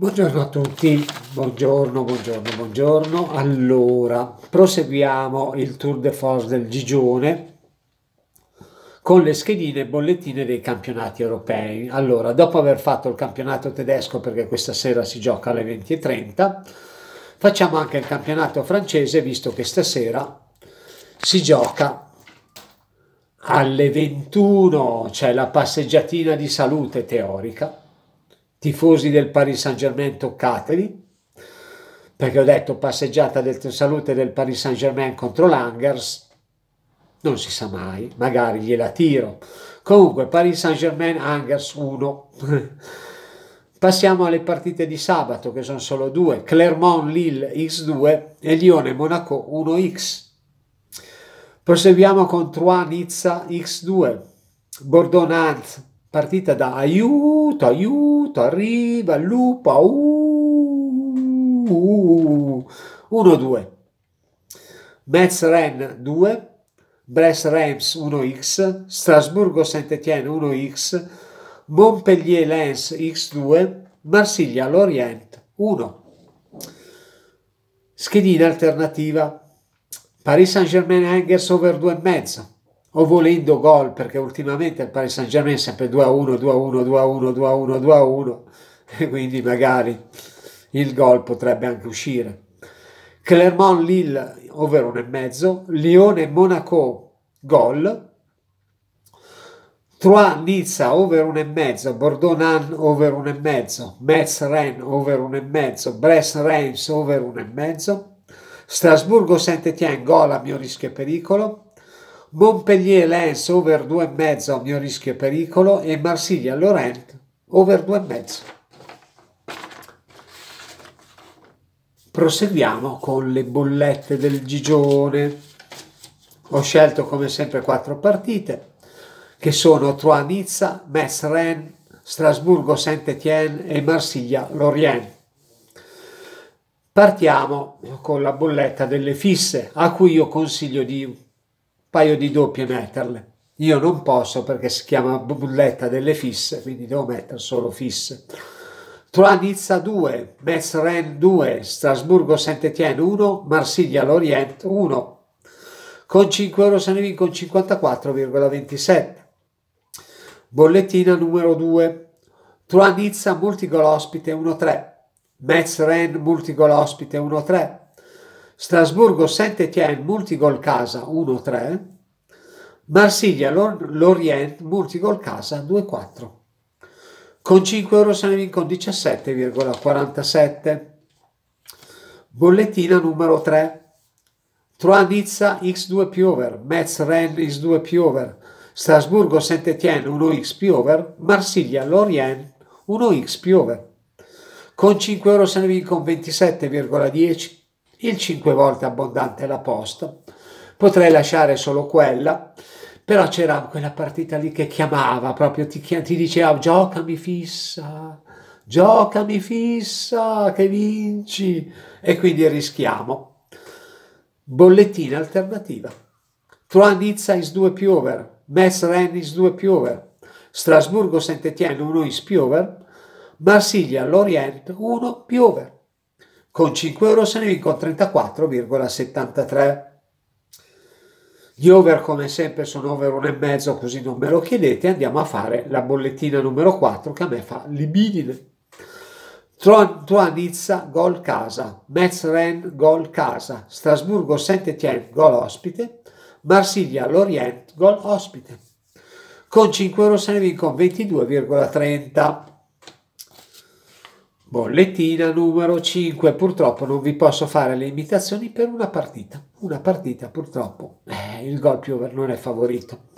Buongiorno a tutti, buongiorno, buongiorno, buongiorno. Allora, proseguiamo il Tour de Force del Gigione con le schedine e bollettine dei campionati europei. Allora, dopo aver fatto il campionato tedesco, perché questa sera si gioca alle 20.30, facciamo anche il campionato francese, visto che stasera si gioca alle 21, c'è cioè la passeggiatina di salute teorica tifosi del Paris Saint Germain toccatevi perché ho detto passeggiata del salute del Paris Saint Germain contro l'Angers non si sa mai magari gliela tiro comunque Paris Saint Germain Angers 1 passiamo alle partite di sabato che sono solo due Clermont Lille X2 e Lione Monaco 1X proseguiamo con Troyes Nizza X2 Bordeaux Nantes partita da aiuto, aiuto, arriva il lupo, 1-2. Uh, uh, uh, Metz Ren 2, Brest Reims 1x, Strasburgo saint Etienne 1x, Montpellier Lens x2, Marsiglia Lorient 1. Schedina alternativa. Paris Saint-Germain Angers over 2,5 o volendo gol, perché ultimamente il Paris Saint Germain è sempre 2-1, 2-1, 2-1, 2-1, 2-1, e quindi magari il gol potrebbe anche uscire. Clermont Lille over mezzo, Lione Monaco gol, Troyes Nizza over e mezzo, Bordeaux Nantes over e mezzo, Metz Rennes over e mezzo, Brest Reims over e mezzo, Strasburgo Saint-Étienne gol a mio rischio e pericolo, Montpellier Lens over 2,5 a mio rischio e pericolo e Marsiglia Laurent over 2,5. Proseguiamo con le bollette del Gigione. Ho scelto come sempre quattro partite che sono Troyes Nizza, Metz Rennes, Strasburgo saint Etienne e Marsiglia Lorient. Partiamo con la bolletta delle fisse, a cui io consiglio di paio di doppie metterle. Io non posso perché si chiama bulletta delle fisse, quindi devo mettere solo fisse. Troyes Nizza 2, Metz Rennes 2, Strasburgo Saint-Étienne 1, Marsiglia Lorient 1, con 5 euro se ne vinco 54,27. Bollettina numero 2, Troyes Nizza multigol ospite 1-3, Metz Rennes multigol ospite 1-3, Strasburgo Saint-Étienne multigol casa 1-3, Marsiglia Lorient multigol casa 2-4. Con 5 euro se ne vincono 17,47. Bollettina numero 3. Troyes Nizza X2 Piover, Metz Ren X2 Piover, Strasburgo Saint-Étienne 1x Piover, Marsiglia Lorient 1x Piover. Con 5 euro se ne vincono 27,10 il 5 volte abbondante la posta, potrei lasciare solo quella, però c'era quella partita lì che chiamava, proprio ti, ti diceva giocami fissa, giocami fissa che vinci e quindi rischiamo. Bollettina alternativa. Troyes Nizza is 2 piover, Metz Ren is 2 piover, Strasburgo saint Etienne 1 is piover, Marsiglia Lorient 1 piover. Con 5 euro se ne vinco 34,73. Gli over come sempre sono over 1,5 così non me lo chiedete. Andiamo a fare la bollettina numero 4 che a me fa libidine. Troan Nizza gol casa, Metz Ren, gol casa, Strasburgo saint Etienne, gol ospite, Marsiglia Lorient gol ospite. Con 5 euro se ne vinco 22,30. Bollettina numero 5, purtroppo non vi posso fare le imitazioni per una partita. Una partita purtroppo eh, il gol più over non è favorito.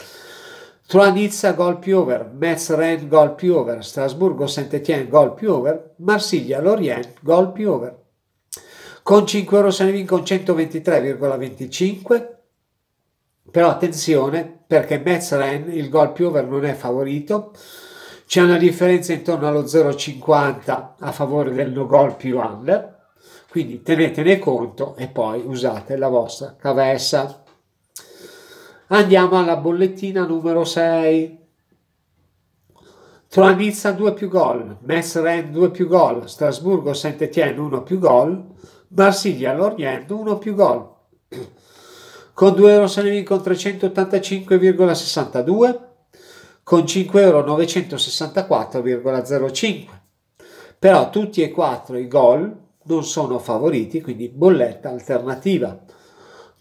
Troyes Nizza gol più over, Metz Rennes gol più over, Strasburgo Saint-Étienne gol più over, Marsiglia Lorient gol più over. Con 5 euro se ne vinco 123,25, però attenzione perché Metz Rennes il gol più over non è favorito. C'è una differenza intorno allo 0,50 a favore del no goal più under, quindi tenetene conto e poi usate la vostra cavessa. Andiamo alla bollettina numero 6. Troanizza 2 più gol, Metz Ren 2 più gol, Strasburgo saint Etienne 1 più gol, Marsiglia Lorient 1 più gol. Con 2 euro se ne vincono 385,62 con 5,964,05. Però tutti e quattro i gol non sono favoriti, quindi bolletta alternativa.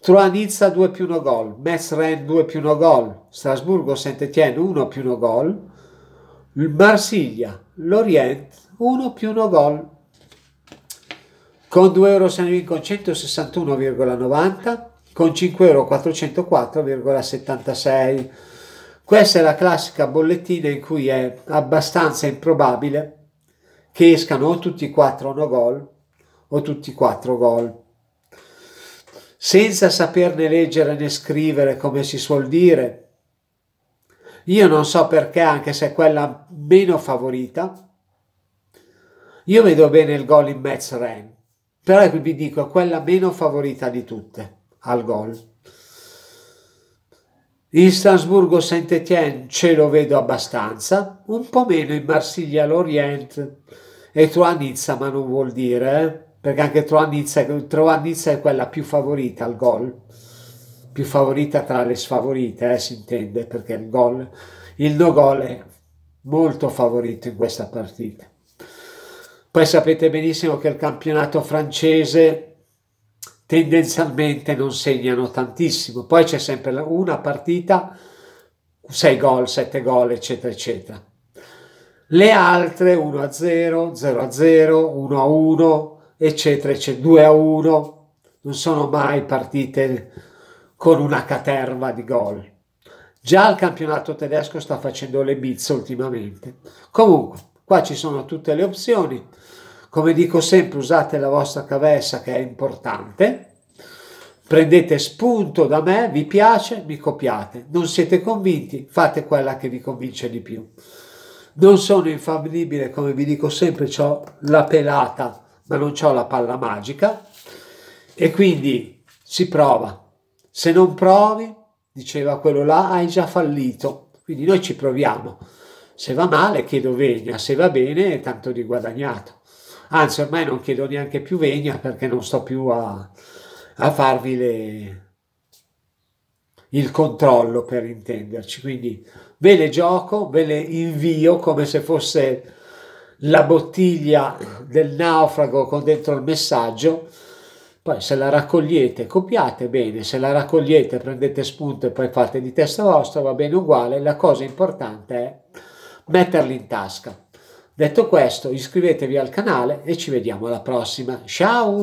Troanizza 2 più 1 gol, Metz Rennes 2 più 1 gol, Strasburgo Saint-Étienne 1 più 1 gol, Marsiglia Lorient 1 più 1 gol. Con 2 euro Sanevin con 161,90, con 5 euro 404,76. Questa è la classica bollettina in cui è abbastanza improbabile che escano o tutti e quattro no gol o tutti e quattro gol. Senza saperne leggere né scrivere, come si suol dire, io non so perché, anche se è quella meno favorita, io vedo bene il gol in Metz Ren, però ecco, vi dico, è quella meno favorita di tutte al gol. In Strasburgo Saint-Étienne ce lo vedo abbastanza, un po' meno in Marsiglia l'Orient e Troa Nizza, ma non vuol dire, eh? perché anche Troa Nizza, è quella più favorita al gol, più favorita tra le sfavorite, eh, si intende, perché il gol, il no gol è molto favorito in questa partita. Poi sapete benissimo che il campionato francese tendenzialmente non segnano tantissimo. Poi c'è sempre una partita, 6 gol, 7 gol, eccetera, eccetera. Le altre 1 a 0, 0 a 0, 1 a 1, eccetera, eccetera, 2 a 1, non sono mai partite con una caterva di gol. Già il campionato tedesco sta facendo le bizze ultimamente. Comunque, qua ci sono tutte le opzioni. Come dico sempre, usate la vostra traversa che è importante. Prendete spunto da me, vi piace, mi copiate. Non siete convinti, fate quella che vi convince di più. Non sono infallibile, come vi dico sempre, ho la pelata, ma non ho la palla magica. E quindi si prova. Se non provi, diceva quello là, hai già fallito. Quindi noi ci proviamo. Se va male chiedo venia, se va bene è tanto di guadagnato anzi ormai non chiedo neanche più vegna perché non sto più a, a farvi le, il controllo per intenderci, quindi ve le gioco, ve le invio come se fosse la bottiglia del naufrago con dentro il messaggio, poi se la raccogliete copiate bene, se la raccogliete prendete spunto e poi fate di testa vostra, va bene uguale, la cosa importante è metterli in tasca. Detto questo, iscrivetevi al canale e ci vediamo alla prossima. Ciao!